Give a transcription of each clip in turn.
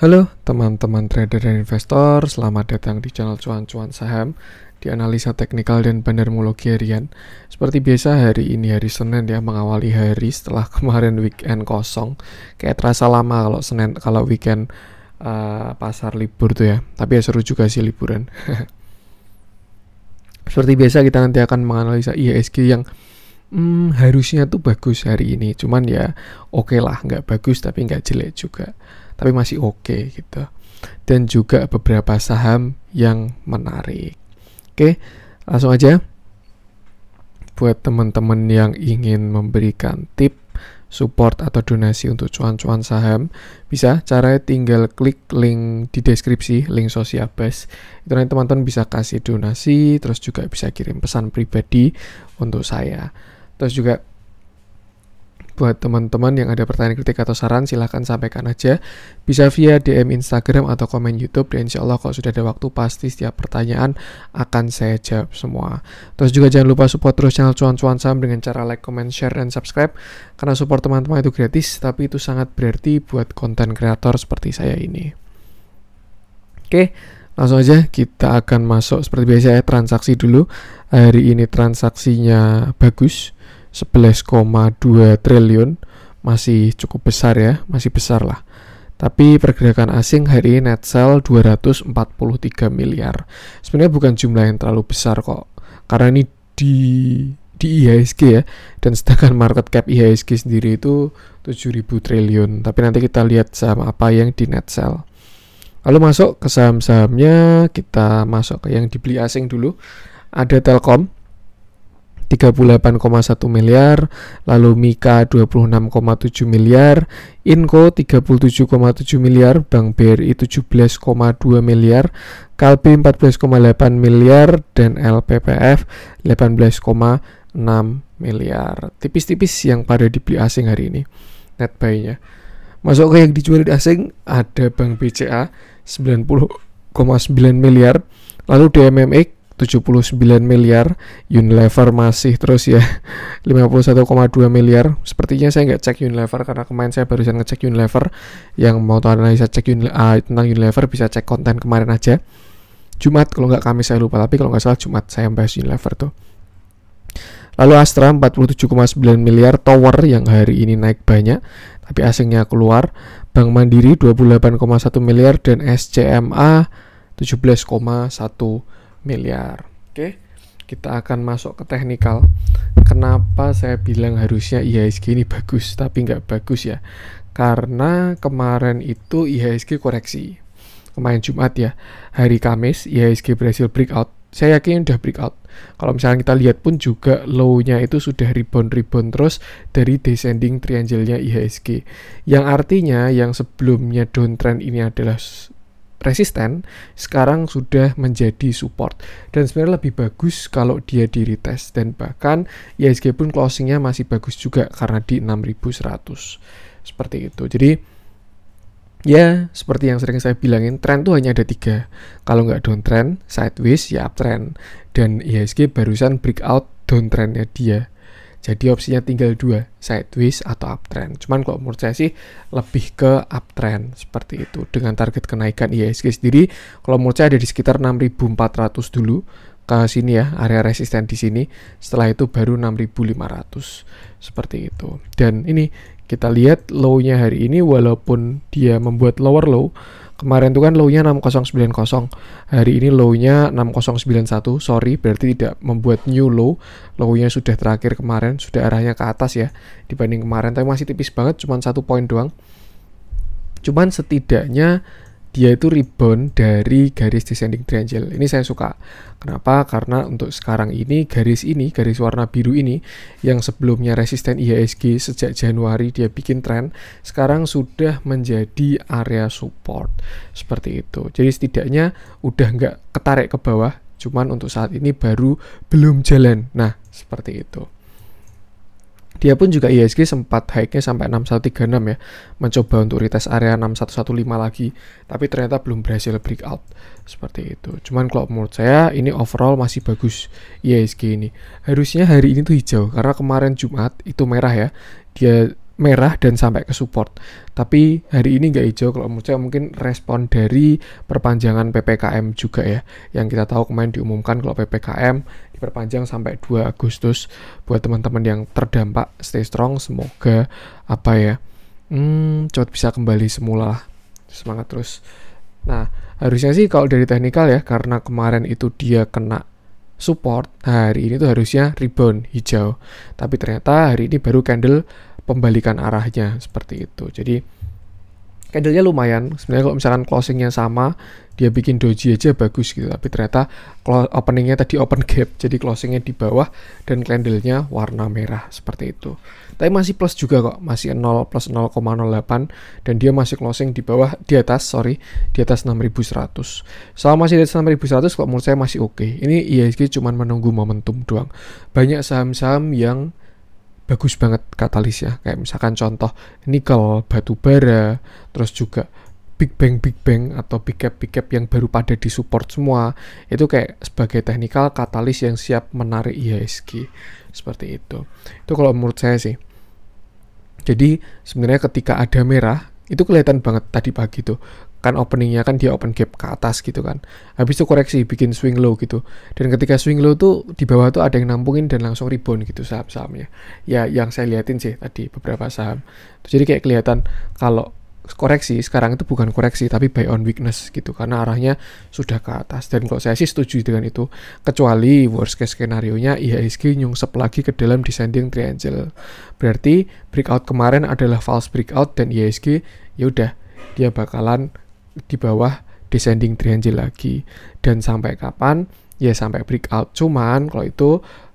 Halo teman-teman trader dan investor, selamat datang di channel cuan-cuan saham di analisa teknikal dan bandarmologi harian. Seperti biasa hari ini hari Senin ya mengawali hari setelah kemarin weekend kosong. Kayak terasa lama kalau Senin kalau weekend uh, pasar libur tuh ya. Tapi ya seru juga sih liburan. Seperti biasa kita nanti akan menganalisa IHSG yang hmm, harusnya tuh bagus hari ini. Cuman ya oke okay lah, nggak bagus tapi nggak jelek juga tapi masih oke okay, gitu dan juga beberapa saham yang menarik oke okay, langsung aja buat teman-teman yang ingin memberikan tip support atau donasi untuk cuan-cuan saham bisa caranya tinggal klik link di deskripsi link sosial base itu nanti teman-teman bisa kasih donasi terus juga bisa kirim pesan pribadi untuk saya terus juga Buat teman-teman yang ada pertanyaan kritik atau saran silahkan sampaikan aja. Bisa via DM Instagram atau komen Youtube dan insya Allah kalau sudah ada waktu pasti setiap pertanyaan akan saya jawab semua. Terus juga jangan lupa support terus channel Cuan-Cuan Sam dengan cara like, comment, share, dan subscribe. Karena support teman-teman itu gratis tapi itu sangat berarti buat konten kreator seperti saya ini. Oke, langsung aja kita akan masuk seperti biasa ya transaksi dulu. Hari ini transaksinya bagus 11,2 triliun masih cukup besar ya, masih besar lah. Tapi pergerakan asing hari ini net sell 243 miliar. Sebenarnya bukan jumlah yang terlalu besar kok. Karena ini di di IHSG ya dan sedangkan market cap IHSG sendiri itu 7000 triliun tapi nanti kita lihat saham apa yang di net sell lalu masuk ke saham-sahamnya kita masuk ke yang dibeli asing dulu ada Telkom 38,1 miliar, lalu Mika 26,7 miliar, Inco 37,7 miliar, Bank BRI 17,2 miliar, Kalbi 14,8 miliar, dan LPPF 18,6 miliar. Tipis-tipis yang pada dibeli asing hari ini, net buy-nya. Masuk ke yang dijual di asing ada Bank BCA 90,9 miliar, lalu DMMX 79 miliar Unilever masih terus ya 51,2 miliar sepertinya saya nggak cek Unilever karena kemarin saya barusan ngecek Unilever yang mau tahu analisa cek Unile uh, ah, tentang Unilever bisa cek konten kemarin aja Jumat kalau nggak kami saya lupa tapi kalau nggak salah Jumat saya bahas Unilever tuh Lalu Astra 47,9 miliar tower yang hari ini naik banyak tapi asingnya keluar. Bank Mandiri 28,1 miliar dan SCMA 17,1 miliar miliar. Oke. Kita akan masuk ke teknikal. Kenapa saya bilang harusnya IHSG ini bagus tapi nggak bagus ya? Karena kemarin itu IHSG koreksi. Kemarin Jumat ya, hari Kamis IHSG berhasil breakout. Saya yakin udah breakout. Kalau misalnya kita lihat pun juga low-nya itu sudah rebound-rebound terus dari descending triangle-nya IHSG. Yang artinya yang sebelumnya downtrend ini adalah resisten sekarang sudah menjadi support dan sebenarnya lebih bagus kalau dia di retest dan bahkan IHSG pun closingnya masih bagus juga karena di 6100 seperti itu jadi ya seperti yang sering saya bilangin tren tuh hanya ada tiga kalau nggak downtrend sideways ya uptrend dan IHSG barusan breakout downtrendnya dia jadi opsinya tinggal dua, sideways atau uptrend. Cuman kalau menurut saya sih lebih ke uptrend seperti itu dengan target kenaikan IHSG sendiri kalau menurut saya ada di sekitar 6400 dulu ke sini ya, area resisten di sini. Setelah itu baru 6500 seperti itu. Dan ini kita lihat low-nya hari ini walaupun dia membuat lower low Kemarin tuh kan low-nya 6090. Hari ini low-nya 6091. Sorry, berarti tidak membuat new low. Low-nya sudah terakhir kemarin, sudah arahnya ke atas ya dibanding kemarin. Tapi masih tipis banget, cuma satu poin doang. Cuman setidaknya dia itu rebound dari garis descending triangle. Ini saya suka. Kenapa? Karena untuk sekarang ini garis ini, garis warna biru ini yang sebelumnya resisten IHSG sejak Januari dia bikin tren, sekarang sudah menjadi area support. Seperti itu. Jadi setidaknya udah nggak ketarik ke bawah, cuman untuk saat ini baru belum jalan. Nah, seperti itu. Dia pun juga ISG sempat high nya sampai 6136 ya, mencoba untuk retest area 6115 lagi, tapi ternyata belum berhasil breakout. Seperti itu. Cuman kalau menurut saya ini overall masih bagus ISG ini. Harusnya hari ini tuh hijau karena kemarin Jumat itu merah ya. Dia merah dan sampai ke support. Tapi hari ini nggak hijau kalau menurut saya mungkin respon dari perpanjangan PPKM juga ya. Yang kita tahu kemarin diumumkan kalau PPKM diperpanjang sampai 2 Agustus. Buat teman-teman yang terdampak stay strong semoga apa ya. Hmm, cepat bisa kembali semula Semangat terus. Nah, harusnya sih kalau dari teknikal ya karena kemarin itu dia kena support, hari ini tuh harusnya rebound hijau. Tapi ternyata hari ini baru candle pembalikan arahnya seperti itu. Jadi candlenya lumayan. Sebenarnya kalau misalkan closingnya sama, dia bikin doji aja bagus gitu. Tapi ternyata openingnya tadi open gap, jadi closingnya di bawah dan candlenya warna merah seperti itu. Tapi masih plus juga kok, masih 0 plus 0,08 dan dia masih closing di bawah, di atas, sorry, di atas 6100. Selama masih di atas 6100, kalau menurut saya masih oke. Okay. Ini IHSG iya, cuman menunggu momentum doang. Banyak saham-saham yang bagus banget katalis ya kayak misalkan contoh nikel batu bara terus juga big bang big bang atau big cap big cap yang baru pada disupport semua itu kayak sebagai teknikal katalis yang siap menarik IHSG e seperti itu itu kalau menurut saya sih jadi sebenarnya ketika ada merah itu kelihatan banget tadi pagi tuh kan openingnya kan dia open gap ke atas gitu kan habis itu koreksi bikin swing low gitu dan ketika swing low tuh di bawah tuh ada yang nampungin dan langsung rebound gitu saham-sahamnya ya yang saya liatin sih tadi beberapa saham jadi kayak kelihatan kalau koreksi sekarang itu bukan koreksi tapi buy on weakness gitu karena arahnya sudah ke atas dan kalau saya sih setuju dengan itu kecuali worst case skenario nya IHSG nyungsep lagi ke dalam descending triangle berarti breakout kemarin adalah false breakout dan IHSG yaudah dia bakalan di bawah descending triangle lagi dan sampai kapan ya sampai breakout cuman kalau itu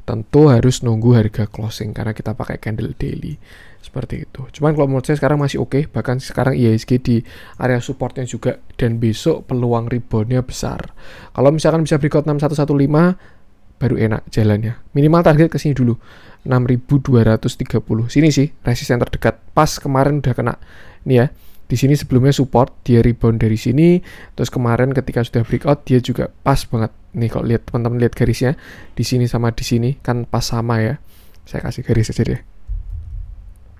tentu harus nunggu harga closing karena kita pakai candle daily seperti itu cuman kalau menurut saya sekarang masih oke okay, bahkan sekarang e IHSG di area supportnya juga dan besok peluang reboundnya besar kalau misalkan bisa breakout 6115 baru enak jalannya minimal target ke sini dulu 6230 sini sih resisten terdekat pas kemarin udah kena nih ya di sini sebelumnya support dia rebound dari sini terus kemarin ketika sudah breakout dia juga pas banget nih kalau lihat teman-teman lihat garisnya di sini sama di sini kan pas sama ya saya kasih garis aja deh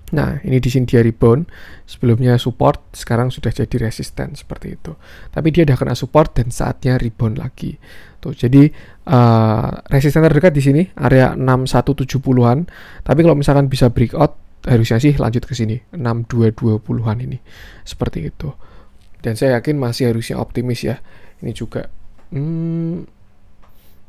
Nah, ini di sini dia rebound, sebelumnya support, sekarang sudah jadi resisten seperti itu. Tapi dia udah kena support dan saatnya rebound lagi. Tuh, jadi uh, resisten terdekat di sini area 6170-an. Tapi kalau misalkan bisa breakout harusnya sih lanjut ke sini 6220-an ini seperti itu dan saya yakin masih harusnya optimis ya ini juga hmm,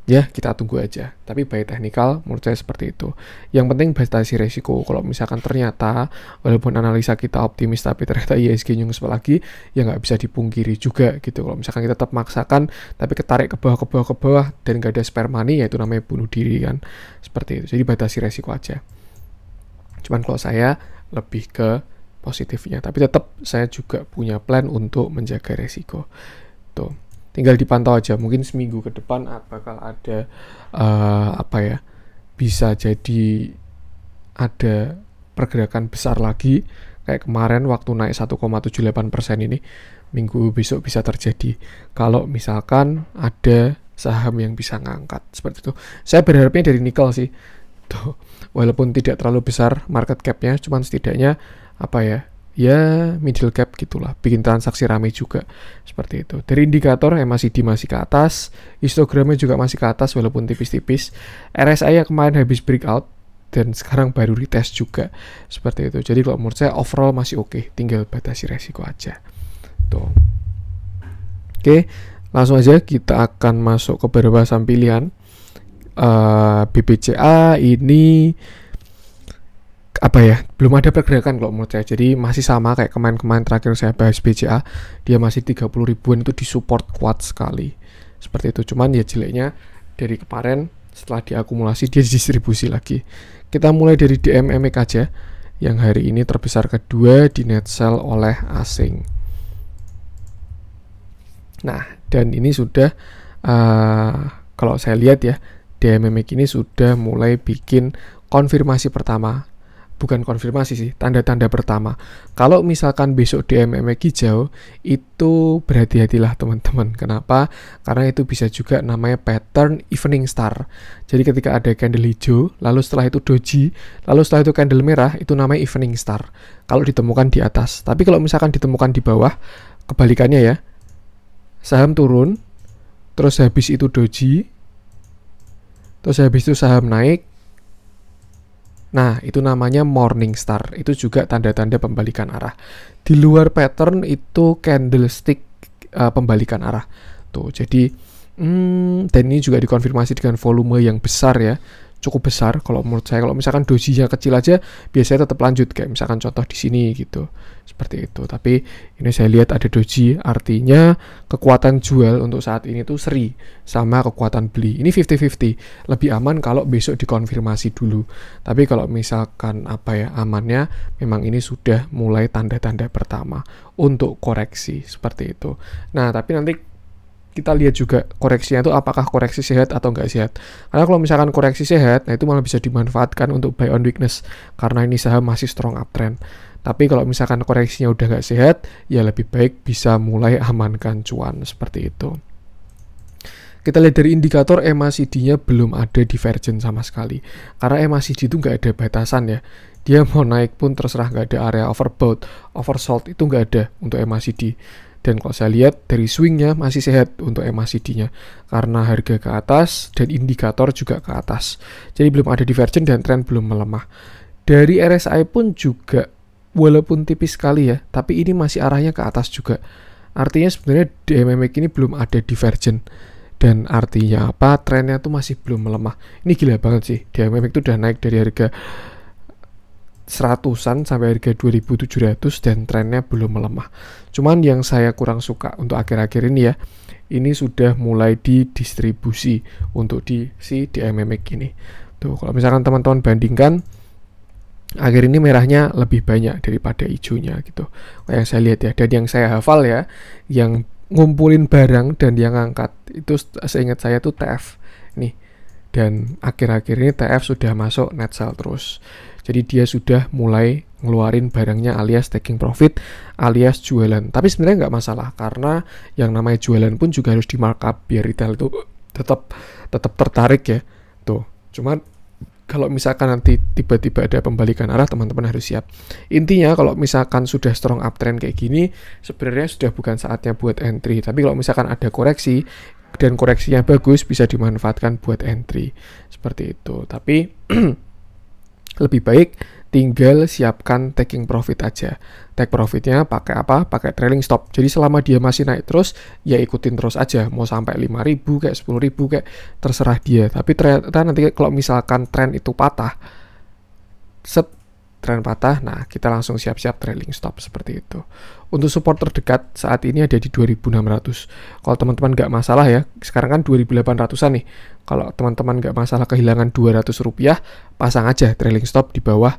ya kita tunggu aja tapi baik teknikal menurut saya seperti itu yang penting batasi resiko kalau misalkan ternyata walaupun analisa kita optimis tapi ternyata ISG nyungsep lagi ya nggak bisa dipungkiri juga gitu kalau misalkan kita tetap maksakan tapi ketarik ke bawah ke bawah ke bawah dan nggak ada spare money ya itu namanya bunuh diri kan seperti itu jadi batasi resiko aja Cuman kalau saya lebih ke positifnya, tapi tetap saya juga punya plan untuk menjaga resiko. Tuh, tinggal dipantau aja. Mungkin seminggu ke depan bakal ada uh, apa ya? Bisa jadi ada pergerakan besar lagi kayak kemarin waktu naik 1,78 persen ini minggu besok bisa terjadi kalau misalkan ada saham yang bisa ngangkat seperti itu saya berharapnya dari nikel sih tuh walaupun tidak terlalu besar market capnya cuman setidaknya apa ya ya middle cap gitulah bikin transaksi rame juga seperti itu dari indikator MACD eh, masih di masih ke atas histogramnya juga masih ke atas walaupun tipis-tipis RSI yang kemarin habis breakout dan sekarang baru retest juga seperti itu jadi kalau menurut saya overall masih oke okay. tinggal batasi resiko aja tuh oke langsung aja kita akan masuk ke beberapa pilihan uh, eh, BPCA ini apa ya belum ada pergerakan kalau menurut saya jadi masih sama kayak kemarin-kemarin terakhir saya bahas BCA dia masih 30 ribuan itu disupport kuat sekali seperti itu cuman ya jeleknya dari kemarin setelah diakumulasi dia distribusi lagi kita mulai dari DMMK e aja yang hari ini terbesar kedua di net sell oleh asing nah dan ini sudah uh, kalau saya lihat ya DMMX ini sudah mulai bikin konfirmasi pertama bukan konfirmasi sih, tanda-tanda pertama. Kalau misalkan besok DMMK hijau, itu berhati-hatilah teman-teman. Kenapa? Karena itu bisa juga namanya pattern evening star. Jadi ketika ada candle hijau, lalu setelah itu doji, lalu setelah itu candle merah, itu namanya evening star. Kalau ditemukan di atas. Tapi kalau misalkan ditemukan di bawah, kebalikannya ya. Saham turun, terus habis itu doji, Terus habis itu saham naik. Nah, itu namanya morning star. Itu juga tanda-tanda pembalikan arah. Di luar pattern itu candlestick uh, pembalikan arah. Tuh, jadi hmm, dan ini juga dikonfirmasi dengan volume yang besar ya cukup besar kalau menurut saya kalau misalkan dosisnya kecil aja biasanya tetap lanjut kayak misalkan contoh di sini gitu seperti itu tapi ini saya lihat ada doji artinya kekuatan jual untuk saat ini tuh seri sama kekuatan beli ini 50-50 lebih aman kalau besok dikonfirmasi dulu tapi kalau misalkan apa ya amannya memang ini sudah mulai tanda-tanda pertama untuk koreksi seperti itu nah tapi nanti kita lihat juga koreksinya itu apakah koreksi sehat atau nggak sehat. Karena kalau misalkan koreksi sehat, nah itu malah bisa dimanfaatkan untuk buy on weakness karena ini saham masih strong uptrend. Tapi kalau misalkan koreksinya udah nggak sehat, ya lebih baik bisa mulai amankan cuan seperti itu. Kita lihat dari indikator MACD-nya belum ada divergen sama sekali. Karena MACD itu nggak ada batasan ya. Dia mau naik pun terserah nggak ada area overbought, oversold itu nggak ada untuk MACD dan kalau saya lihat dari swingnya masih sehat untuk MACD-nya karena harga ke atas dan indikator juga ke atas jadi belum ada divergen dan tren belum melemah dari RSI pun juga walaupun tipis sekali ya tapi ini masih arahnya ke atas juga artinya sebenarnya di DMMX ini belum ada divergen dan artinya apa trennya tuh masih belum melemah ini gila banget sih DMMX itu udah naik dari harga seratusan sampai harga 2700 dan trennya belum melemah. Cuman yang saya kurang suka untuk akhir-akhir ini ya, ini sudah mulai didistribusi untuk di si DMMEK ini. Tuh, kalau misalkan teman-teman bandingkan akhir ini merahnya lebih banyak daripada hijaunya gitu. Yang saya lihat ya dan yang saya hafal ya, yang ngumpulin barang dan yang ngangkat itu seingat saya tuh TF nih. Dan akhir-akhir ini TF sudah masuk net sell terus jadi dia sudah mulai ngeluarin barangnya alias taking profit alias jualan. Tapi sebenarnya nggak masalah karena yang namanya jualan pun juga harus di markup biar retail itu tetap tetap tertarik ya. Tuh. Cuman kalau misalkan nanti tiba-tiba ada pembalikan arah teman-teman harus siap. Intinya kalau misalkan sudah strong uptrend kayak gini sebenarnya sudah bukan saatnya buat entry. Tapi kalau misalkan ada koreksi dan koreksinya bagus bisa dimanfaatkan buat entry. Seperti itu. Tapi lebih baik tinggal siapkan taking profit aja. Take profitnya pakai apa? Pakai trailing stop. Jadi selama dia masih naik terus, ya ikutin terus aja. Mau sampai ribu kayak ribu kayak terserah dia. Tapi ternyata nanti kalau misalkan trend itu patah, set Tren patah, nah kita langsung siap-siap trailing stop seperti itu. Untuk support terdekat saat ini ada di 2600. Kalau teman-teman nggak masalah ya, sekarang kan 2800-an nih. Kalau teman-teman nggak masalah kehilangan 200 rupiah, pasang aja trailing stop di bawah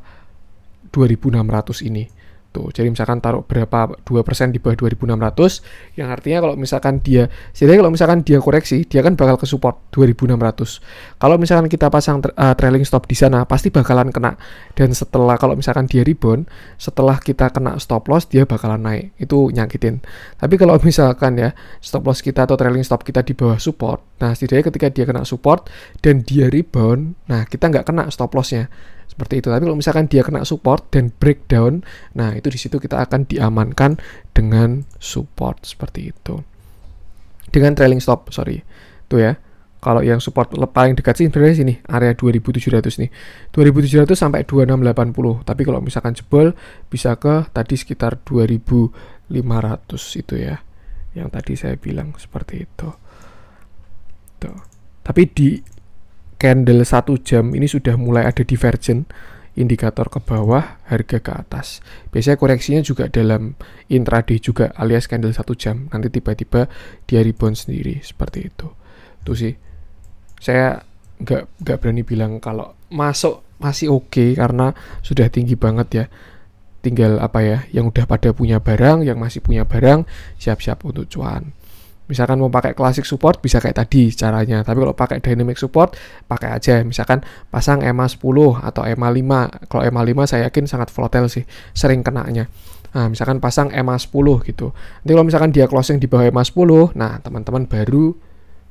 2600 ini. Tuh, gitu. jadi misalkan taruh berapa 2% di bawah 2600 yang artinya kalau misalkan dia jadi kalau misalkan dia koreksi dia kan bakal ke support 2600. Kalau misalkan kita pasang tra uh, trailing stop di sana pasti bakalan kena dan setelah kalau misalkan dia rebound setelah kita kena stop loss dia bakalan naik. Itu nyakitin. Tapi kalau misalkan ya stop loss kita atau trailing stop kita di bawah support, nah setidaknya ketika dia kena support dan dia rebound, nah kita nggak kena stop lossnya seperti itu tapi kalau misalkan dia kena support dan breakdown nah itu di situ kita akan diamankan dengan support seperti itu dengan trailing stop sorry itu ya kalau yang support paling dekat sih sebenarnya sini area 2700 nih 2700 sampai 2680 tapi kalau misalkan jebol bisa ke tadi sekitar 2500 itu ya yang tadi saya bilang seperti itu Tuh. tapi di candle satu jam ini sudah mulai ada divergen indikator ke bawah, harga ke atas. Biasanya koreksinya juga dalam intraday juga alias candle satu jam. Nanti tiba-tiba dia rebound sendiri seperti itu. Itu sih. Saya nggak nggak berani bilang kalau masuk masih oke okay karena sudah tinggi banget ya. Tinggal apa ya, yang udah pada punya barang, yang masih punya barang, siap-siap untuk cuan. Misalkan mau pakai classic support bisa kayak tadi caranya. Tapi kalau pakai dynamic support pakai aja misalkan pasang EMA 10 atau EMA 5. Kalau EMA 5 saya yakin sangat volatile sih, sering kenanya. Nah, misalkan pasang EMA 10 gitu. Nanti kalau misalkan dia closing di bawah EMA 10, nah teman-teman baru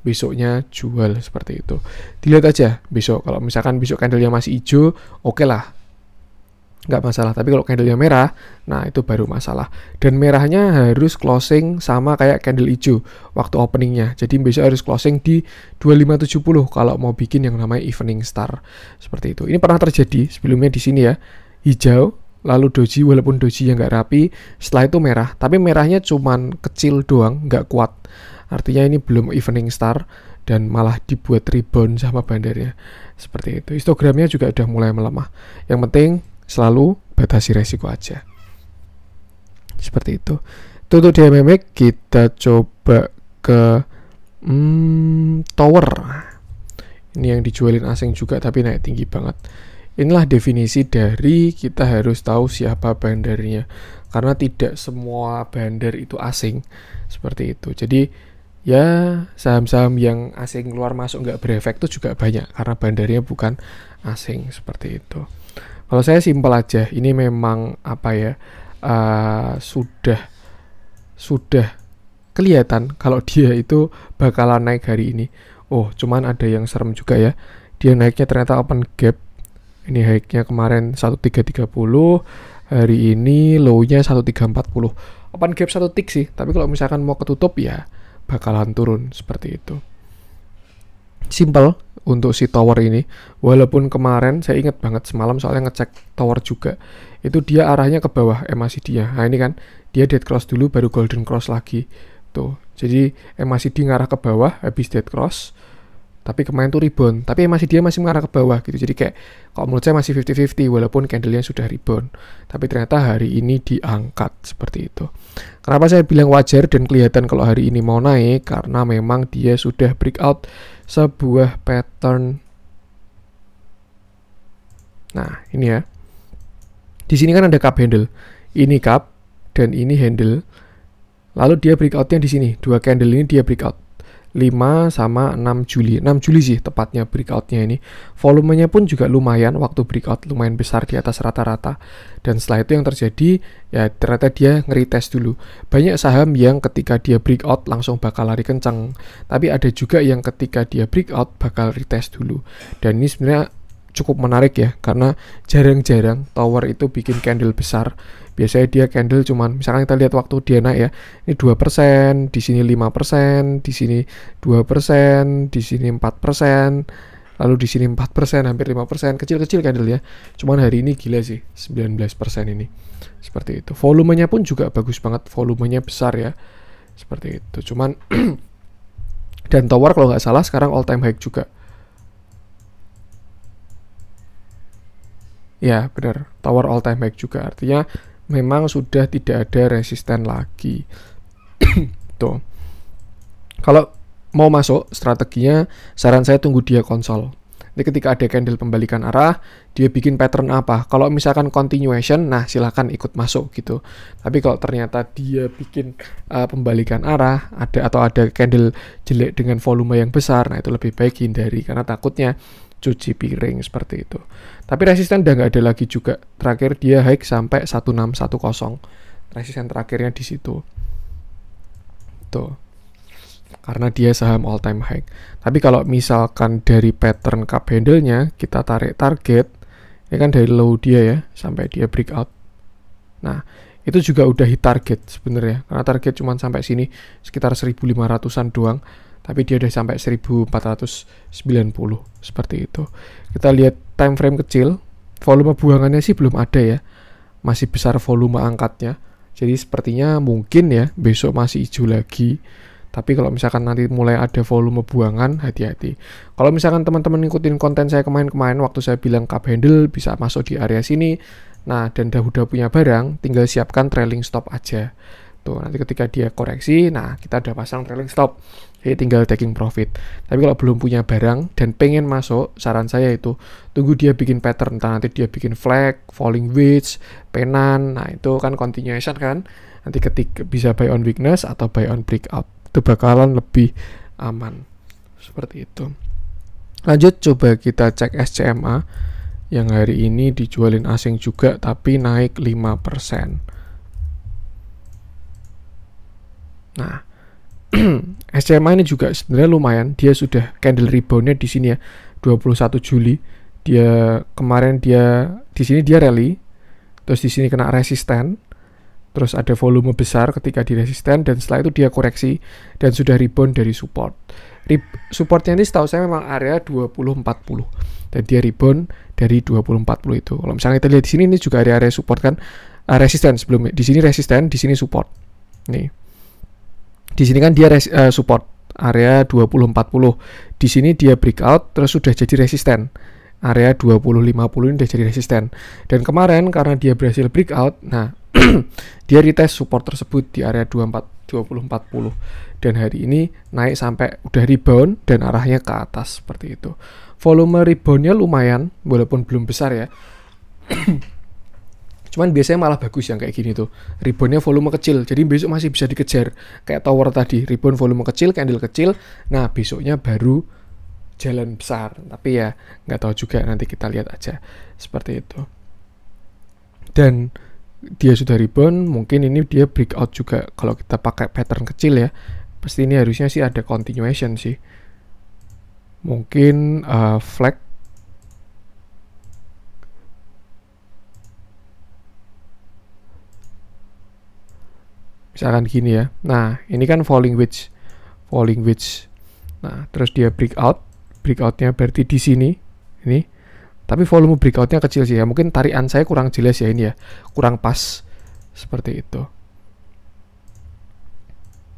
besoknya jual seperti itu. Dilihat aja besok kalau misalkan besok candlenya masih hijau, oke okay lah nggak masalah. Tapi kalau candle yang merah, nah itu baru masalah. Dan merahnya harus closing sama kayak candle hijau waktu openingnya. Jadi besok harus closing di 2570 kalau mau bikin yang namanya evening star. Seperti itu. Ini pernah terjadi sebelumnya di sini ya. Hijau, lalu doji walaupun doji yang nggak rapi, setelah itu merah. Tapi merahnya cuman kecil doang, nggak kuat. Artinya ini belum evening star dan malah dibuat rebound sama bandarnya seperti itu histogramnya juga udah mulai melemah yang penting selalu batasi resiko aja seperti itu tutup untuk di MMA kita coba ke hmm, tower ini yang dijualin asing juga tapi naik tinggi banget inilah definisi dari kita harus tahu siapa bandarnya karena tidak semua bandar itu asing seperti itu jadi ya saham-saham yang asing keluar masuk nggak berefek itu juga banyak karena bandarnya bukan asing seperti itu kalau saya simpel aja, ini memang apa ya uh, sudah sudah kelihatan kalau dia itu bakalan naik hari ini. Oh, cuman ada yang serem juga ya. Dia naiknya ternyata open gap. Ini satu tiga kemarin 1330, hari ini low-nya 1340. Open gap satu tick sih, tapi kalau misalkan mau ketutup ya bakalan turun seperti itu simple untuk si tower ini walaupun kemarin saya ingat banget semalam soalnya ngecek tower juga itu dia arahnya ke bawah MACD nya nah ini kan dia dead cross dulu baru golden cross lagi tuh jadi MACD ngarah ke bawah habis dead cross tapi kemarin tuh rebound tapi MACD dia masih ngarah ke bawah gitu jadi kayak kalau menurut saya masih 50-50 walaupun candle nya sudah rebound tapi ternyata hari ini diangkat seperti itu kenapa saya bilang wajar dan kelihatan kalau hari ini mau naik karena memang dia sudah breakout sebuah pattern. Nah, ini ya. Di sini kan ada cup handle. Ini cup dan ini handle. Lalu dia breakout breakoutnya di sini. Dua candle ini dia breakout. 5 sama 6 Juli 6 Juli sih tepatnya breakoutnya ini volumenya pun juga lumayan waktu breakout lumayan besar di atas rata-rata dan setelah itu yang terjadi ya ternyata dia ngeritest dulu banyak saham yang ketika dia breakout langsung bakal lari kencang tapi ada juga yang ketika dia breakout bakal retest dulu dan ini sebenarnya cukup menarik ya karena jarang-jarang tower itu bikin candle besar biasanya dia candle cuman misalkan kita lihat waktu dia naik ya ini dua persen, di sini lima persen, di sini dua persen, di sini empat persen, lalu di sini empat persen, hampir lima persen, kecil-kecil candle ya cuman hari ini gila sih 19% ini seperti itu volumenya pun juga bagus banget volumenya besar ya seperti itu cuman dan tower kalau nggak salah sekarang all time high juga Ya benar, tower all time high juga artinya memang sudah tidak ada resisten lagi. Tuh. Kalau mau masuk strateginya, saran saya tunggu dia konsol. Jadi ketika ada candle pembalikan arah, dia bikin pattern apa? Kalau misalkan continuation, nah silahkan ikut masuk gitu. Tapi kalau ternyata dia bikin uh, pembalikan arah, ada atau ada candle jelek dengan volume yang besar, nah itu lebih baik hindari karena takutnya cuci piring seperti itu. Tapi resisten udah nggak ada lagi juga. Terakhir dia hike sampai 1610. Resisten terakhirnya di situ. Tuh. Karena dia saham all time high. Tapi kalau misalkan dari pattern cup handle-nya kita tarik target, ini kan dari low dia ya sampai dia breakout. Nah, itu juga udah hit target sebenarnya. Karena target cuma sampai sini sekitar 1500-an doang tapi dia udah sampai 1490 seperti itu kita lihat time frame kecil volume buangannya sih belum ada ya masih besar volume angkatnya jadi sepertinya mungkin ya besok masih hijau lagi tapi kalau misalkan nanti mulai ada volume buangan, hati-hati. Kalau misalkan teman-teman ngikutin konten saya kemarin-kemarin, waktu saya bilang cup handle bisa masuk di area sini, nah dan dah udah punya barang, tinggal siapkan trailing stop aja. Tuh, nanti ketika dia koreksi, nah kita udah pasang trailing stop jadi tinggal taking profit tapi kalau belum punya barang dan pengen masuk saran saya itu tunggu dia bikin pattern entah nanti dia bikin flag falling wedge penan nah itu kan continuation kan nanti ketik bisa buy on weakness atau buy on break up, itu bakalan lebih aman seperti itu lanjut coba kita cek SCMA yang hari ini dijualin asing juga tapi naik 5% nah SCMA ini juga sebenarnya lumayan. Dia sudah candle reboundnya di sini ya, 21 Juli. Dia kemarin dia di sini dia rally, terus di sini kena resisten, terus ada volume besar ketika di resisten dan setelah itu dia koreksi dan sudah rebound dari support. Re supportnya ini setahu saya memang area 2040 dan dia rebound dari 2040 itu. Kalau misalnya kita lihat di sini ini juga area area support kan, uh, resisten sebelumnya. Di sini resisten, di sini support. Nih di sini kan dia res, uh, support area 2040. Di sini dia breakout terus sudah jadi resisten. Area 2050 ini sudah jadi resisten. Dan kemarin karena dia berhasil breakout, nah dia retest support tersebut di area 24 2040 dan hari ini naik sampai udah rebound dan arahnya ke atas seperti itu. Volume reboundnya lumayan walaupun belum besar ya. Cuman biasanya malah bagus yang kayak gini tuh. Ribbonnya volume kecil, jadi besok masih bisa dikejar. Kayak tower tadi, ribbon volume kecil, candle kecil. Nah, besoknya baru jalan besar. Tapi ya nggak tahu juga, nanti kita lihat aja. Seperti itu. Dan dia sudah ribbon, mungkin ini dia breakout juga. Kalau kita pakai pattern kecil ya, pasti ini harusnya sih ada continuation sih. Mungkin uh, flag misalkan gini ya nah ini kan falling wedge falling wedge nah terus dia breakout breakoutnya berarti di sini ini tapi volume breakoutnya kecil sih ya mungkin tarian saya kurang jelas ya ini ya kurang pas seperti itu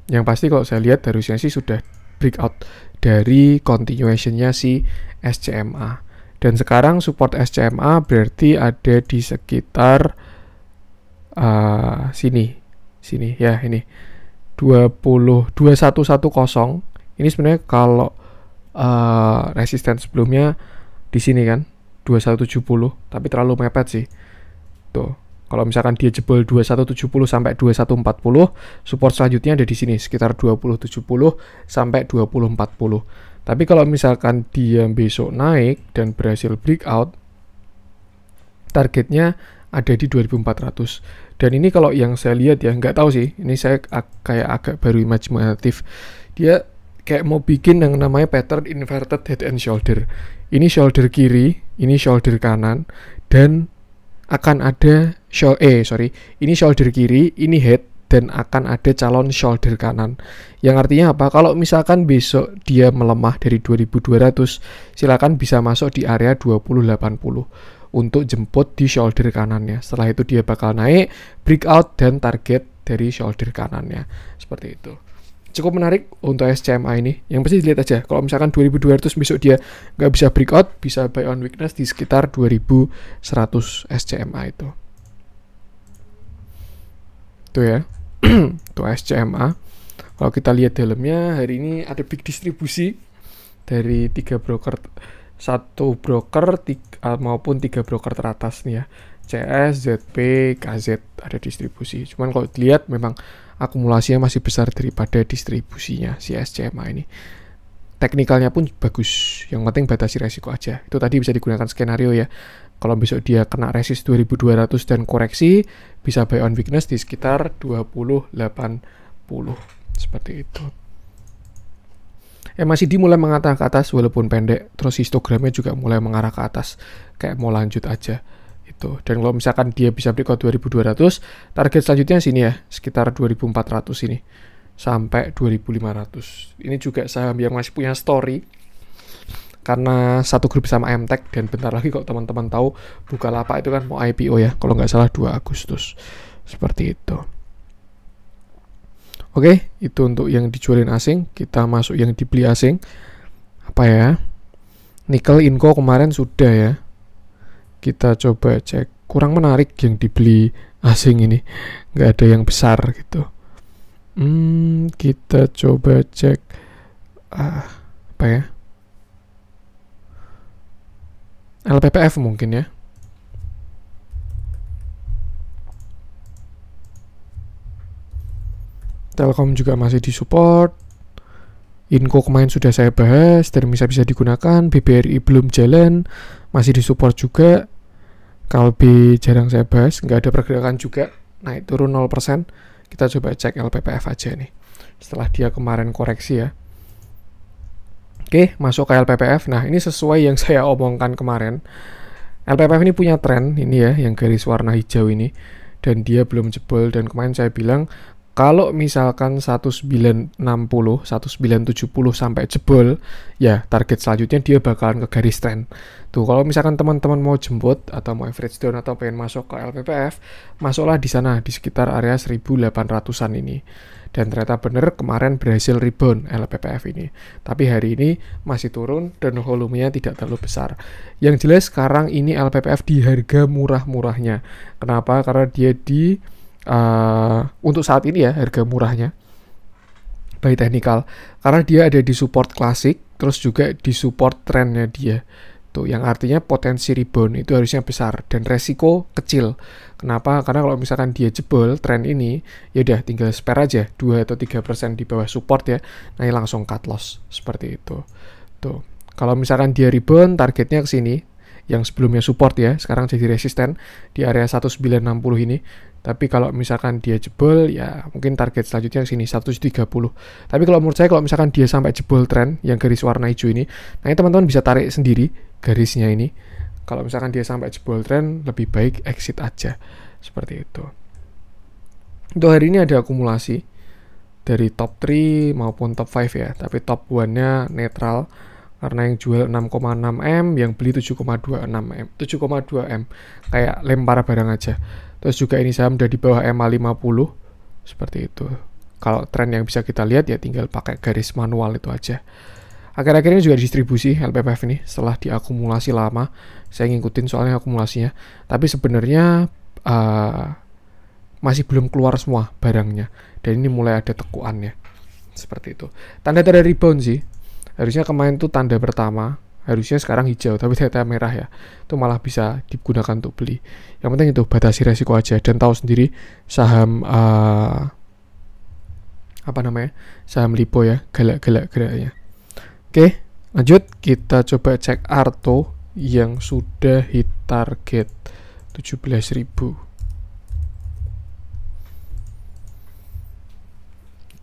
yang pasti kalau saya lihat harusnya sih sudah breakout dari continuationnya si SCMA dan sekarang support SCMA berarti ada di sekitar uh, sini sini ya ini 20 ini sebenarnya kalau uh, resisten sebelumnya di sini kan 2170 tapi terlalu mepet sih tuh kalau misalkan dia jebol 2170 sampai 2140 support selanjutnya ada di sini sekitar 2070 sampai 2040 tapi kalau misalkan dia besok naik dan berhasil breakout targetnya ada di 2400 dan ini kalau yang saya lihat ya, nggak tahu sih, ini saya ag kayak agak baru imajinatif. Dia kayak mau bikin yang namanya pattern inverted head and shoulder. Ini shoulder kiri, ini shoulder kanan, dan akan ada shoulder, eh sorry, ini shoulder kiri, ini head, dan akan ada calon shoulder kanan. Yang artinya apa? Kalau misalkan besok dia melemah dari 2200, silakan bisa masuk di area 2080 untuk jemput di shoulder kanannya. Setelah itu dia bakal naik, breakout, dan target dari shoulder kanannya. Seperti itu. Cukup menarik untuk SCMA ini. Yang pasti dilihat aja. Kalau misalkan 2200 besok dia nggak bisa breakout, bisa buy on weakness di sekitar 2100 SCMA itu. Tuh ya. Tuh SCMA. Kalau kita lihat dalamnya, hari ini ada big distribusi dari tiga broker satu broker tiga, eh, maupun tiga broker teratas nih ya CS, ZP, KZ ada distribusi cuman kalau dilihat memang akumulasinya masih besar daripada distribusinya si SCMA ini teknikalnya pun bagus. Yang penting batasi resiko aja. Itu tadi bisa digunakan skenario ya. Kalau besok dia kena resist 2200 dan koreksi, bisa buy on weakness di sekitar 2080. Seperti itu. Eh, MACD mulai mengarah ke atas walaupun pendek, terus histogramnya juga mulai mengarah ke atas, kayak mau lanjut aja itu. Dan kalau misalkan dia bisa break out 2200, target selanjutnya sini ya, sekitar 2400 ini sampai 2500. Ini juga saham yang masih punya story karena satu grup sama Mtek dan bentar lagi kok teman-teman tahu buka lapak itu kan mau IPO ya kalau nggak salah 2 Agustus seperti itu. Oke, itu untuk yang dijualin asing. Kita masuk yang dibeli asing. Apa ya? Nikel Inco kemarin sudah ya. Kita coba cek. Kurang menarik yang dibeli asing ini. Nggak ada yang besar gitu. Hmm, kita coba cek. Ah, apa ya? LPPF mungkin ya. Telkom juga masih disupport. Inko kemarin sudah saya bahas, dan bisa bisa digunakan. BBRI belum jalan, masih disupport juga. Kalbi jarang saya bahas, nggak ada pergerakan juga. Naik turun 0%. Kita coba cek LPPF aja nih. Setelah dia kemarin koreksi ya. Oke, masuk ke LPPF. Nah, ini sesuai yang saya omongkan kemarin. LPPF ini punya tren, ini ya, yang garis warna hijau ini. Dan dia belum jebol. Dan kemarin saya bilang, kalau misalkan 1960, 1970 sampai jebol, ya target selanjutnya dia bakalan ke garis trend. Tuh, kalau misalkan teman-teman mau jemput atau mau average down atau pengen masuk ke LPPF, masuklah di sana di sekitar area 1800-an ini. Dan ternyata bener kemarin berhasil rebound LPPF ini. Tapi hari ini masih turun dan volumenya tidak terlalu besar. Yang jelas sekarang ini LPPF di harga murah-murahnya. Kenapa? Karena dia di uh, untuk saat ini ya harga murahnya by technical karena dia ada di support klasik terus juga di support trennya dia tuh yang artinya potensi rebound itu harusnya besar dan resiko kecil kenapa karena kalau misalkan dia jebol tren ini ya udah tinggal spare aja 2 atau tiga persen di bawah support ya nanti ya langsung cut loss seperti itu tuh kalau misalkan dia rebound targetnya ke sini yang sebelumnya support ya, sekarang jadi resisten di area 1960 ini. Tapi kalau misalkan dia jebol ya mungkin target selanjutnya sini 130. Tapi kalau menurut saya kalau misalkan dia sampai jebol tren yang garis warna hijau ini, nah teman-teman bisa tarik sendiri garisnya ini. Kalau misalkan dia sampai jebol tren lebih baik exit aja. Seperti itu. Untuk hari ini ada akumulasi dari top 3 maupun top 5 ya, tapi top 1-nya netral karena yang jual 6,6 m yang beli 7,26 m 7,2 m kayak lempar barang aja terus juga ini saham di bawah MA 50 seperti itu kalau tren yang bisa kita lihat ya tinggal pakai garis manual itu aja akhir-akhir ini juga distribusi LPPF ini setelah diakumulasi lama saya ngikutin soalnya akumulasinya tapi sebenarnya uh, masih belum keluar semua barangnya dan ini mulai ada tekuannya seperti itu tanda-tanda rebound sih harusnya kemarin tuh tanda pertama harusnya sekarang hijau tapi ternyata merah ya itu malah bisa digunakan untuk beli yang penting itu batasi resiko aja dan tahu sendiri saham uh, apa namanya saham lipo ya gelak gelak geraknya oke lanjut kita coba cek arto yang sudah hit target 17.000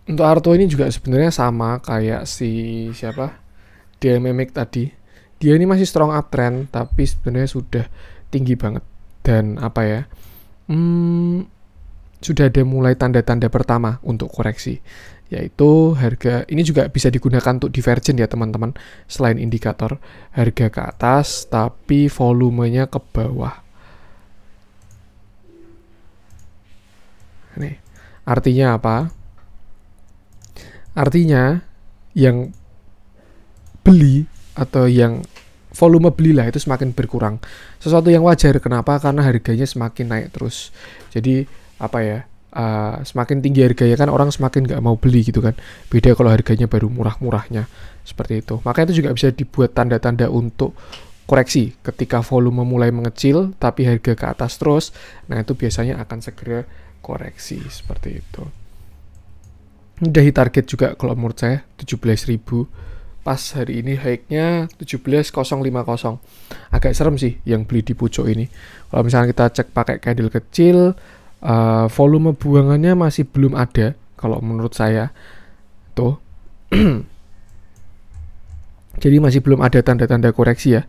untuk Arto ini juga sebenarnya sama kayak si siapa dia DMMX tadi dia ini masih strong uptrend tapi sebenarnya sudah tinggi banget dan apa ya hmm, sudah ada mulai tanda-tanda pertama untuk koreksi yaitu harga ini juga bisa digunakan untuk divergen ya teman-teman selain indikator harga ke atas tapi volumenya ke bawah nih artinya apa Artinya yang beli atau yang volume belilah itu semakin berkurang. Sesuatu yang wajar kenapa? Karena harganya semakin naik terus. Jadi apa ya? Uh, semakin tinggi harganya kan orang semakin nggak mau beli gitu kan. Beda kalau harganya baru murah-murahnya seperti itu. Makanya itu juga bisa dibuat tanda-tanda untuk koreksi ketika volume mulai mengecil tapi harga ke atas terus. Nah, itu biasanya akan segera koreksi seperti itu hit target juga kalau menurut saya 17.000 pas hari ini high-nya 17.050 agak serem sih yang beli di pucuk ini kalau misalnya kita cek pakai candle kecil uh, volume buangannya masih belum ada kalau menurut saya tuh jadi masih belum ada tanda-tanda koreksi ya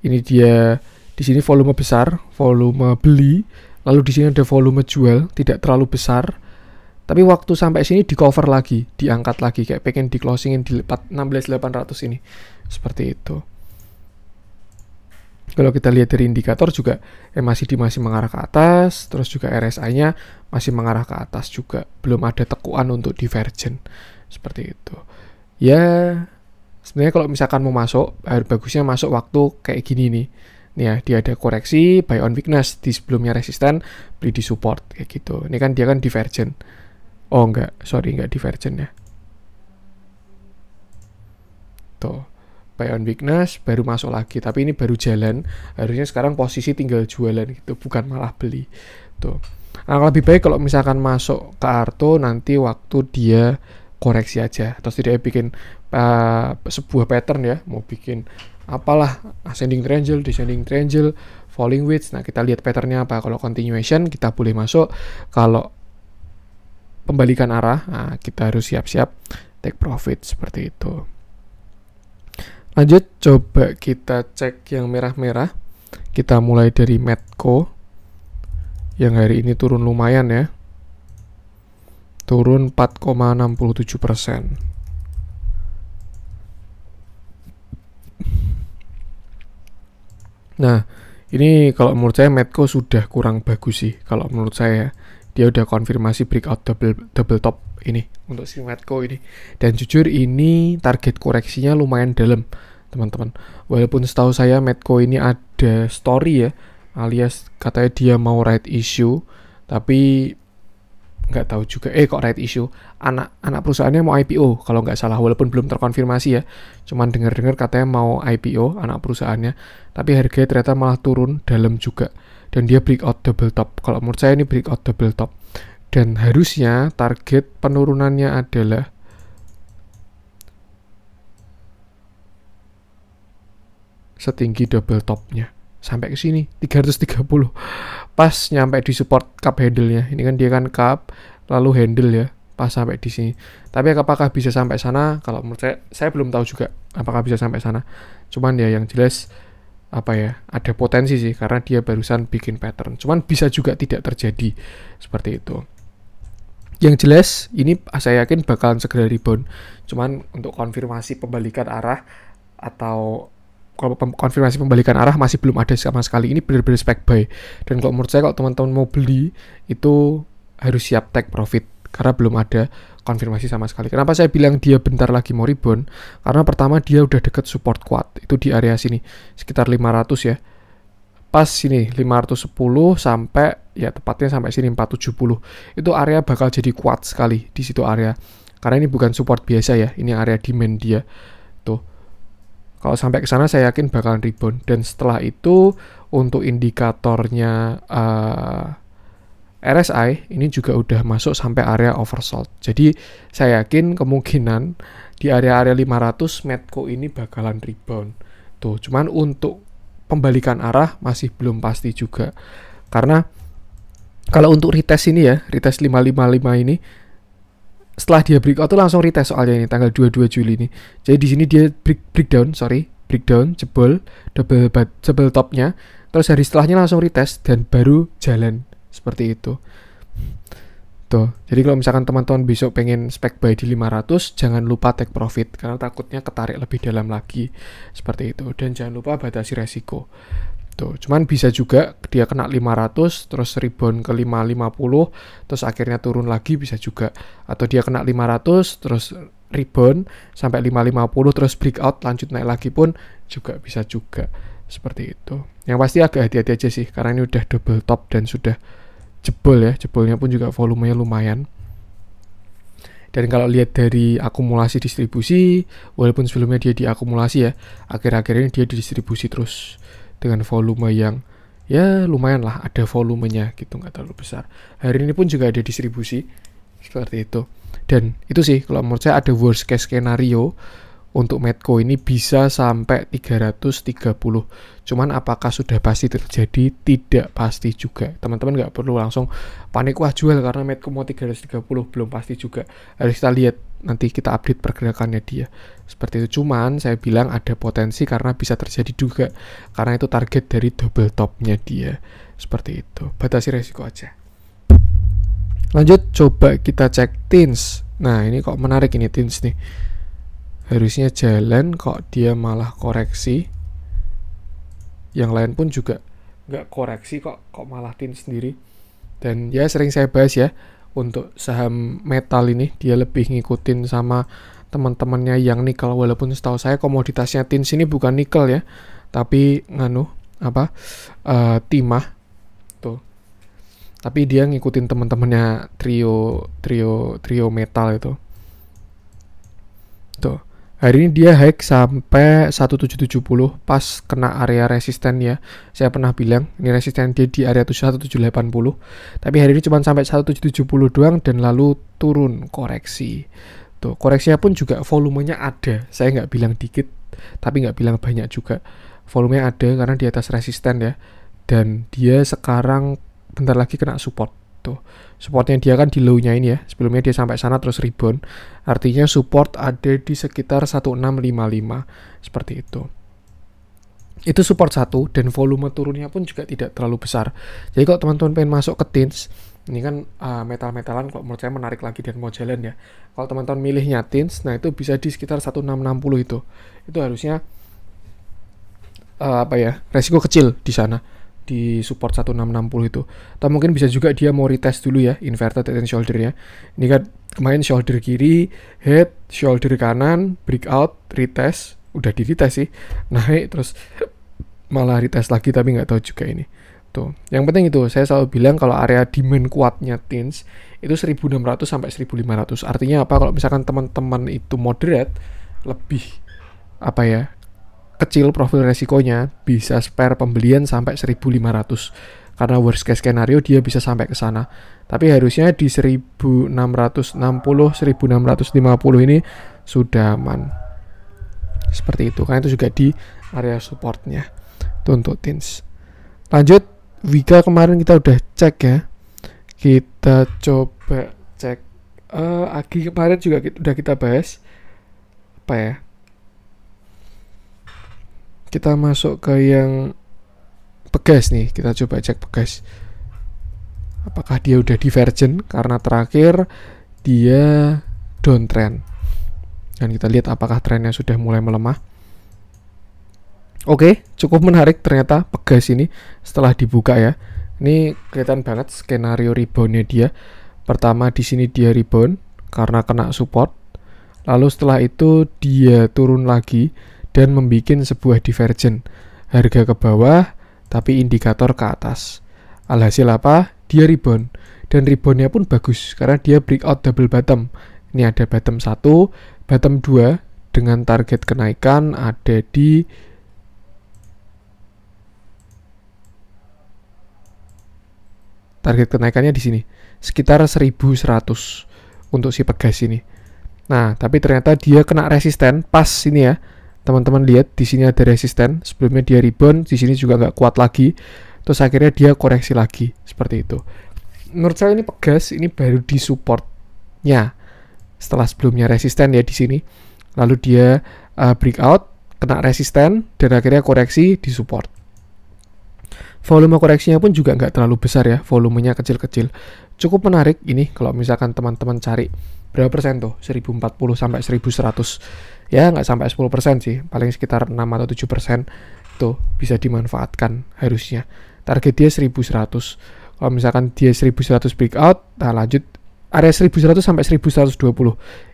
ini dia di sini volume besar volume beli lalu di sini ada volume jual tidak terlalu besar tapi waktu sampai sini di cover lagi, diangkat lagi kayak pengen di closingin di 16800 ini. Seperti itu. Kalau kita lihat dari indikator juga eh, MACD masih mengarah ke atas, terus juga RSI-nya masih mengarah ke atas juga. Belum ada tekuan untuk divergen. Seperti itu. Ya, sebenarnya kalau misalkan mau masuk, eh, bagusnya masuk waktu kayak gini nih. Nih ya, dia ada koreksi buy on weakness di sebelumnya resisten, beli di support kayak gitu. Ini kan dia kan divergen. Oh enggak, sorry enggak divergent ya. Tuh, buy on weakness baru masuk lagi, tapi ini baru jalan. Harusnya sekarang posisi tinggal jualan gitu, bukan malah beli. Tuh. Nah, lebih baik kalau misalkan masuk ke Arto nanti waktu dia koreksi aja atau tidak bikin uh, sebuah pattern ya, mau bikin apalah ascending triangle, descending triangle, falling wedge. Nah, kita lihat patternnya apa. Kalau continuation kita boleh masuk, kalau pembalikan arah, nah, kita harus siap-siap take profit seperti itu. Lanjut, coba kita cek yang merah-merah. Kita mulai dari Medco, yang hari ini turun lumayan ya. Turun 4,67 persen. Nah, ini kalau menurut saya Medco sudah kurang bagus sih kalau menurut saya dia udah konfirmasi breakout double double top ini untuk si Medco ini dan jujur ini target koreksinya lumayan dalam teman-teman walaupun setahu saya Medco ini ada story ya alias katanya dia mau right issue tapi nggak tahu juga eh kok right issue anak anak perusahaannya mau IPO kalau nggak salah walaupun belum terkonfirmasi ya cuman dengar-dengar katanya mau IPO anak perusahaannya tapi harganya ternyata malah turun dalam juga dan dia breakout double top. Kalau menurut saya ini breakout double top. Dan harusnya target penurunannya adalah setinggi double topnya sampai ke sini 330 pas nyampe di support cup handle nya ini kan dia kan cup lalu handle ya pas sampai di sini tapi apakah bisa sampai sana kalau menurut saya saya belum tahu juga apakah bisa sampai sana cuman ya yang jelas apa ya ada potensi sih karena dia barusan bikin pattern cuman bisa juga tidak terjadi seperti itu yang jelas ini saya yakin bakalan segera rebound cuman untuk konfirmasi pembalikan arah atau kalau konfirmasi pembalikan arah masih belum ada sama sekali ini benar-benar spek buy dan kalau menurut saya kalau teman-teman mau beli itu harus siap take profit karena belum ada konfirmasi sama sekali. Kenapa saya bilang dia bentar lagi mau rebound? Karena pertama dia udah deket support kuat, itu di area sini, sekitar 500 ya. Pas sini, 510 sampai, ya tepatnya sampai sini 470. Itu area bakal jadi kuat sekali di situ area. Karena ini bukan support biasa ya, ini area demand dia. Tuh, kalau sampai ke sana saya yakin bakalan rebound. Dan setelah itu untuk indikatornya uh, RSI ini juga udah masuk sampai area oversold. Jadi saya yakin kemungkinan di area-area 500 Medco ini bakalan rebound. Tuh, cuman untuk pembalikan arah masih belum pasti juga. Karena kalau untuk retest ini ya, retest 555 ini setelah dia breakout tuh langsung retest soalnya ini tanggal 22 Juli ini. Jadi di sini dia break breakdown, sorry, breakdown, jebol, double double topnya. Terus hari setelahnya langsung retest dan baru jalan seperti itu tuh jadi kalau misalkan teman-teman besok pengen spek buy di 500 jangan lupa take profit karena takutnya ketarik lebih dalam lagi seperti itu dan jangan lupa batasi resiko tuh cuman bisa juga dia kena 500 terus rebound ke 550 terus akhirnya turun lagi bisa juga atau dia kena 500 terus rebound sampai 550 terus breakout lanjut naik lagi pun juga bisa juga seperti itu yang pasti agak hati-hati aja sih karena ini udah double top dan sudah jebol ya jebolnya pun juga volumenya lumayan dan kalau lihat dari akumulasi distribusi walaupun sebelumnya dia diakumulasi ya akhir-akhir ini dia didistribusi terus dengan volume yang ya lumayan lah ada volumenya gitu nggak terlalu besar hari ini pun juga ada distribusi seperti itu dan itu sih kalau menurut saya ada worst case scenario untuk Medco ini bisa sampai 330. Cuman apakah sudah pasti terjadi? Tidak pasti juga. Teman-teman nggak perlu langsung panik wah jual karena Medco mau 330 belum pasti juga. Harus kita lihat nanti kita update pergerakannya dia. Seperti itu. Cuman saya bilang ada potensi karena bisa terjadi juga karena itu target dari double topnya dia. Seperti itu. Batasi resiko aja. Lanjut coba kita cek tins. Nah, ini kok menarik ini tins nih harusnya jalan kok dia malah koreksi yang lain pun juga nggak koreksi kok kok malah tin sendiri dan ya sering saya bahas ya untuk saham metal ini dia lebih ngikutin sama teman-temannya yang nikel walaupun setahu saya komoditasnya tin sini bukan nikel ya tapi nganu apa uh, timah tuh tapi dia ngikutin teman-temannya trio trio trio metal itu tuh Hari ini dia hike sampai 1770 pas kena area resisten ya. Saya pernah bilang ini resisten dia di area 1780. Tapi hari ini cuma sampai 1770 doang dan lalu turun koreksi. Tuh, koreksinya pun juga volumenya ada. Saya nggak bilang dikit, tapi nggak bilang banyak juga. Volumenya ada karena di atas resisten ya. Dan dia sekarang bentar lagi kena support gitu. Supportnya dia kan di low-nya ini ya. Sebelumnya dia sampai sana terus rebound. Artinya support ada di sekitar 1655 seperti itu. Itu support satu dan volume turunnya pun juga tidak terlalu besar. Jadi kalau teman-teman pengen masuk ke tins, ini kan uh, metal-metalan kalau menurut saya menarik lagi dan mau jalan ya. Kalau teman-teman milihnya tins, nah itu bisa di sekitar 1660 itu. Itu harusnya uh, apa ya? Resiko kecil di sana di support 1660 itu. Atau mungkin bisa juga dia mau retest dulu ya, inverted head and shoulder ya. Ini kan kemarin shoulder kiri, head, shoulder kanan, breakout, retest. Udah di retest sih, naik terus malah retest lagi tapi nggak tahu juga ini. Tuh. Yang penting itu, saya selalu bilang kalau area demand kuatnya tins itu 1600 sampai 1500. Artinya apa? Kalau misalkan teman-teman itu moderate, lebih apa ya kecil profil resikonya bisa spare pembelian sampai 1500 karena worst case skenario dia bisa sampai ke sana. Tapi harusnya di 1660 1650 ini sudah aman. Seperti itu. Karena itu juga di area supportnya. untuk tins. Lanjut Wika kemarin kita udah cek ya. Kita coba cek uh, Agi kemarin juga kita, udah kita bahas apa ya? kita masuk ke yang pegas nih kita coba cek pegas apakah dia udah divergen karena terakhir dia downtrend dan kita lihat apakah trennya sudah mulai melemah Oke, cukup menarik ternyata pegas ini setelah dibuka ya. Ini kelihatan banget skenario reboundnya dia. Pertama di sini dia rebound karena kena support. Lalu setelah itu dia turun lagi dan membuat sebuah divergen harga ke bawah tapi indikator ke atas. Alhasil apa? Dia rebound dan reboundnya pun bagus karena dia breakout double bottom. Ini ada bottom 1, bottom 2 dengan target kenaikan ada di target kenaikannya di sini sekitar 1100 untuk si pegas ini. Nah, tapi ternyata dia kena resisten pas ini ya, teman-teman lihat di sini ada resisten sebelumnya dia rebound di sini juga nggak kuat lagi terus akhirnya dia koreksi lagi seperti itu menurut saya ini pegas ini baru di supportnya setelah sebelumnya resisten ya di sini lalu dia uh, breakout kena resisten dan akhirnya koreksi di support volume koreksinya pun juga nggak terlalu besar ya volumenya kecil-kecil cukup menarik ini kalau misalkan teman-teman cari berapa persen tuh 1040 sampai 1100 ya nggak sampai 10% sih paling sekitar 6 atau 7% itu bisa dimanfaatkan harusnya target dia 1100 kalau misalkan dia 1100 breakout nah lanjut area 1100 sampai 1120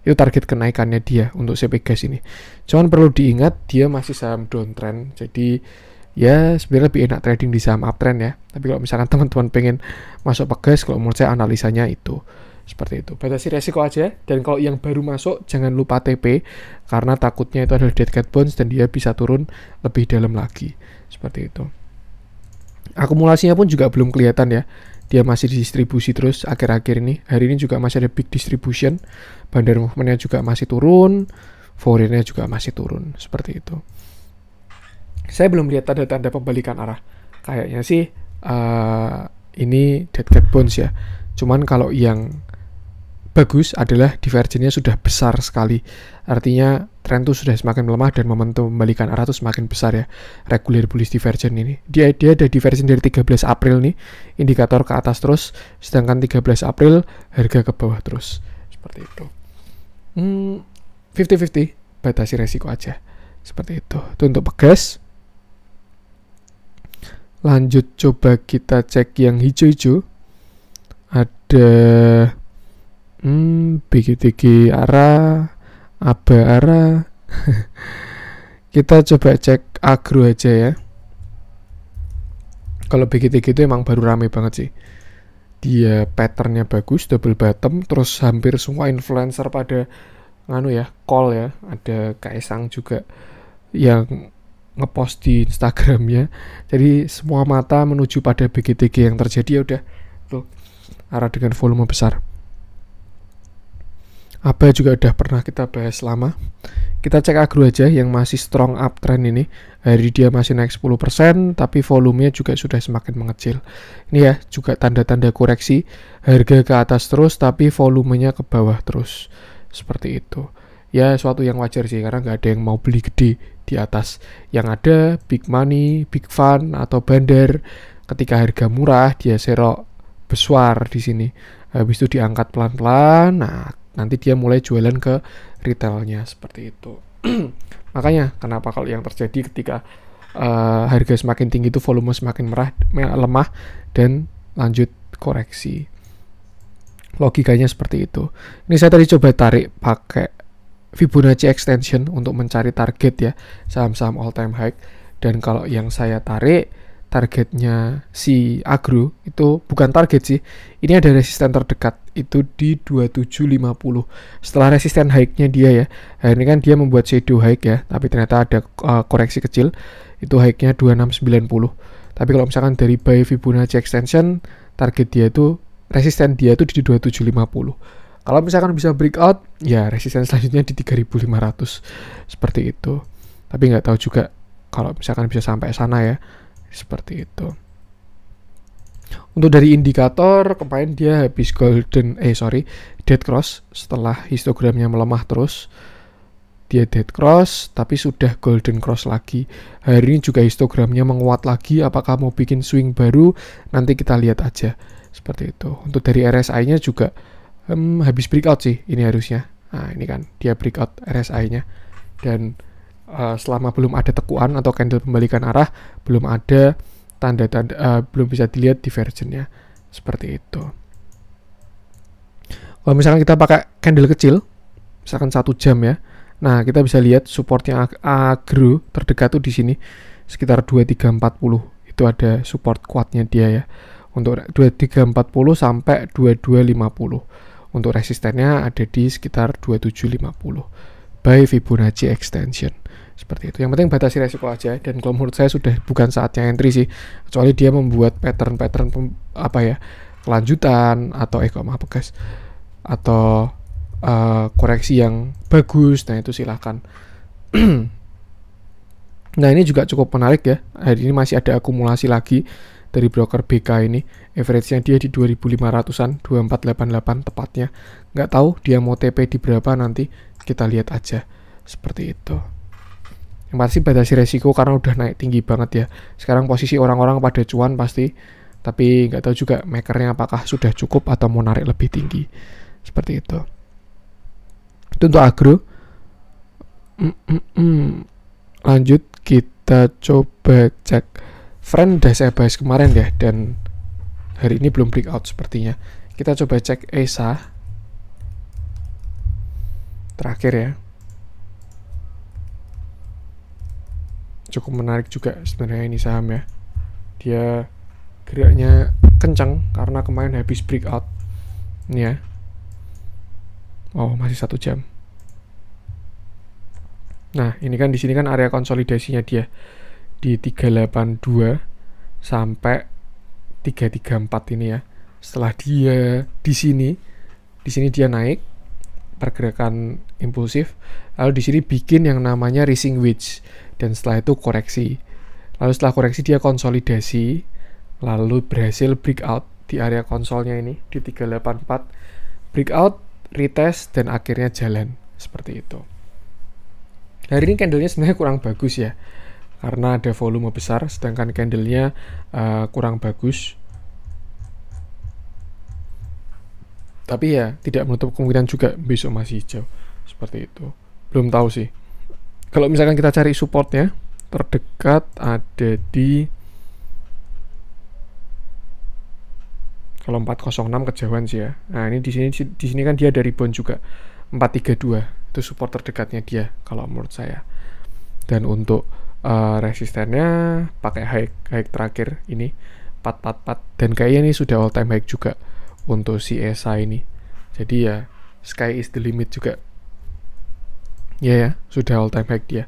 itu target kenaikannya dia untuk CP Gas ini cuman perlu diingat dia masih saham downtrend jadi ya sebenarnya lebih enak trading di saham uptrend ya tapi kalau misalkan teman-teman pengen masuk pegas kalau menurut saya analisanya itu seperti itu batasi resiko aja dan kalau yang baru masuk jangan lupa TP karena takutnya itu adalah dead cat bonds dan dia bisa turun lebih dalam lagi seperti itu akumulasinya pun juga belum kelihatan ya dia masih distribusi terus akhir-akhir ini hari ini juga masih ada big distribution bandar movementnya juga masih turun foreignnya juga masih turun seperti itu saya belum lihat tanda-tanda pembalikan arah kayaknya sih uh, ini dead cat bones ya cuman kalau yang bagus adalah divergennya sudah besar sekali. Artinya tren itu sudah semakin melemah dan momentum membalikan arah itu semakin besar ya. Regular bullish divergen ini. Dia dia ada divergen dari 13 April nih, indikator ke atas terus, sedangkan 13 April harga ke bawah terus. Seperti itu. Hmm, 50-50 batasi resiko aja. Seperti itu. Itu untuk pegas. Lanjut coba kita cek yang hijau-hijau. Ada hmm BGTG ara aba ara kita coba cek agro aja ya kalau BGTG itu emang baru rame banget sih dia patternnya bagus double bottom terus hampir semua influencer pada nganu ya call ya ada Kaisang juga yang ngepost di Instagramnya jadi semua mata menuju pada BGTG yang terjadi ya udah tuh arah dengan volume besar apa juga udah pernah kita bahas lama. Kita cek agro aja yang masih strong uptrend ini. Hari dia masih naik 10%, tapi volumenya juga sudah semakin mengecil. Ini ya, juga tanda-tanda koreksi. Harga ke atas terus, tapi volumenya ke bawah terus. Seperti itu. Ya, suatu yang wajar sih, karena nggak ada yang mau beli gede di atas. Yang ada, big money, big fun, atau bandar. Ketika harga murah, dia serok besar di sini. Habis itu diangkat pelan-pelan, nah nanti dia mulai jualan ke retailnya seperti itu makanya kenapa kalau yang terjadi ketika uh, harga semakin tinggi itu volume semakin merah, lemah dan lanjut koreksi logikanya seperti itu ini saya tadi coba tarik pakai Fibonacci extension untuk mencari target ya saham-saham all time high dan kalau yang saya tarik targetnya si agro itu bukan target sih ini ada resisten terdekat itu di 2750 setelah resisten high-nya dia ya hari nah, ini kan dia membuat shadow high ya tapi ternyata ada uh, koreksi kecil itu high-nya 2690 tapi kalau misalkan dari buy Fibonacci extension target dia itu resisten dia itu di 2750 kalau misalkan bisa breakout ya resisten selanjutnya di 3500 seperti itu tapi nggak tahu juga kalau misalkan bisa sampai sana ya seperti itu untuk dari indikator, kemarin dia habis golden, eh sorry, dead cross setelah histogramnya melemah terus. Dia dead cross, tapi sudah golden cross lagi. Hari ini juga histogramnya menguat lagi, apakah mau bikin swing baru, nanti kita lihat aja. Seperti itu. Untuk dari RSI-nya juga hmm, habis breakout sih, ini harusnya. Nah ini kan, dia breakout RSI-nya. Dan uh, selama belum ada tekuan atau candle pembalikan arah, belum ada tanda-tanda uh, belum bisa dilihat di versionnya seperti itu. Kalau misalkan kita pakai candle kecil, misalkan satu jam ya, nah kita bisa lihat supportnya ag agro terdekat tuh di sini sekitar 2340 itu ada support kuatnya dia ya untuk 2340 sampai 2250 untuk resistennya ada di sekitar 2750 by Fibonacci extension seperti itu yang penting batasi resiko aja dan kalau menurut saya sudah bukan saatnya entry sih kecuali dia membuat pattern-pattern apa ya kelanjutan atau eh kok maaf guys atau uh, koreksi yang bagus nah itu silahkan nah ini juga cukup menarik ya hari ini masih ada akumulasi lagi dari broker BK ini average-nya dia di 2500-an 2488 tepatnya nggak tahu dia mau TP di berapa nanti kita lihat aja seperti itu yang pasti batasi resiko karena udah naik tinggi banget ya sekarang posisi orang-orang pada cuan pasti tapi nggak tahu juga makernya apakah sudah cukup atau mau narik lebih tinggi seperti itu itu untuk agro mm -mm, mm. lanjut kita coba cek friend udah saya bahas kemarin ya dan hari ini belum break out sepertinya kita coba cek ESA terakhir ya cukup menarik juga sebenarnya ini saham ya dia geraknya kencang karena kemarin habis breakout ini ya oh masih satu jam nah ini kan di sini kan area konsolidasinya dia di 382 sampai 334 ini ya setelah dia di sini di sini dia naik pergerakan impulsif lalu di sini bikin yang namanya rising wedge dan setelah itu koreksi. Lalu setelah koreksi dia konsolidasi, lalu berhasil breakout di area konsolnya ini di 384 breakout, retest dan akhirnya jalan seperti itu. Hari ini candlenya sebenarnya kurang bagus ya karena ada volume besar sedangkan candlenya uh, kurang bagus tapi ya tidak menutup kemungkinan juga besok masih hijau seperti itu belum tahu sih kalau misalkan kita cari supportnya terdekat ada di kalau 406 kejauhan sih ya. Nah, ini di sini di sini kan dia dari Bon juga. 432 itu support terdekatnya dia kalau menurut saya. Dan untuk uh, resistennya pakai high high terakhir ini 444 dan kayaknya ini sudah all time high juga untuk si ESA ini. Jadi ya sky is the limit juga Iya ya, sudah all time high dia.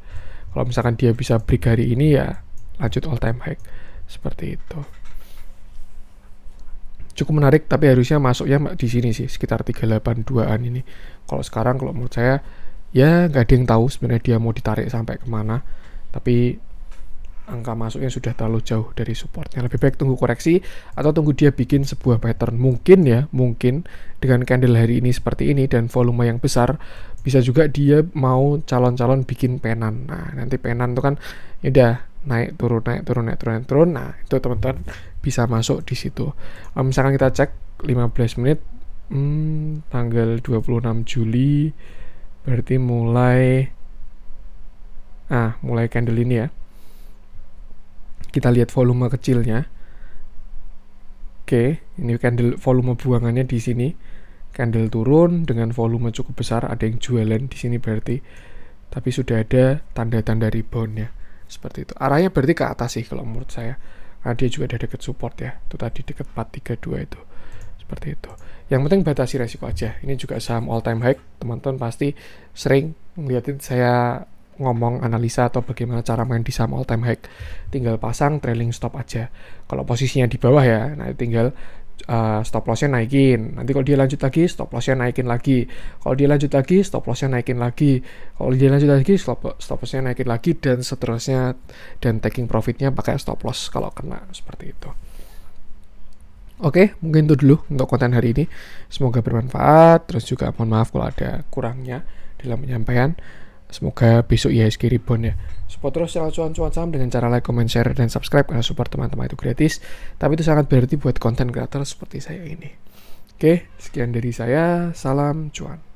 Kalau misalkan dia bisa break hari ini ya lanjut all time high. Seperti itu. Cukup menarik tapi harusnya masuknya di sini sih sekitar 382-an ini. Kalau sekarang kalau menurut saya ya nggak ada yang tahu sebenarnya dia mau ditarik sampai kemana. Tapi angka masuknya sudah terlalu jauh dari supportnya. Lebih baik tunggu koreksi atau tunggu dia bikin sebuah pattern. Mungkin ya, mungkin dengan candle hari ini seperti ini dan volume yang besar, bisa juga dia mau calon-calon bikin penan. Nah, nanti penan itu kan ya udah naik turun naik turun naik turun naik turun. Nah, itu teman-teman bisa masuk di situ. Um, misalkan kita cek 15 menit hmm, tanggal 26 Juli berarti mulai nah mulai candle ini ya kita lihat volume kecilnya. Oke, ini candle volume buangannya di sini. Candle turun dengan volume cukup besar, ada yang jualan di sini berarti. Tapi sudah ada tanda-tanda reboundnya. Seperti itu. Arahnya berarti ke atas sih kalau menurut saya. Nah, dia juga ada dekat support ya. Itu tadi dekat 432 itu. Seperti itu. Yang penting batasi resiko aja. Ini juga saham all time high. Teman-teman pasti sering ngeliatin saya ngomong analisa atau bagaimana cara main di saham all time high tinggal pasang trailing stop aja kalau posisinya di bawah ya nah tinggal uh, stop lossnya naikin nanti kalau dia lanjut lagi stop lossnya naikin lagi kalau dia lanjut lagi stop lossnya naikin lagi kalau dia lanjut lagi stop stop lossnya naikin lagi dan seterusnya dan taking profitnya pakai stop loss kalau kena seperti itu Oke, okay, mungkin itu dulu untuk konten hari ini. Semoga bermanfaat. Terus juga mohon maaf kalau ada kurangnya dalam penyampaian. Semoga besok IHSG ribon ya. Support terus channel cuan-cuan saham dengan cara like, comment, share, dan subscribe karena support teman-teman itu gratis. Tapi itu sangat berarti buat konten kreator seperti saya ini. Oke, sekian dari saya. Salam cuan.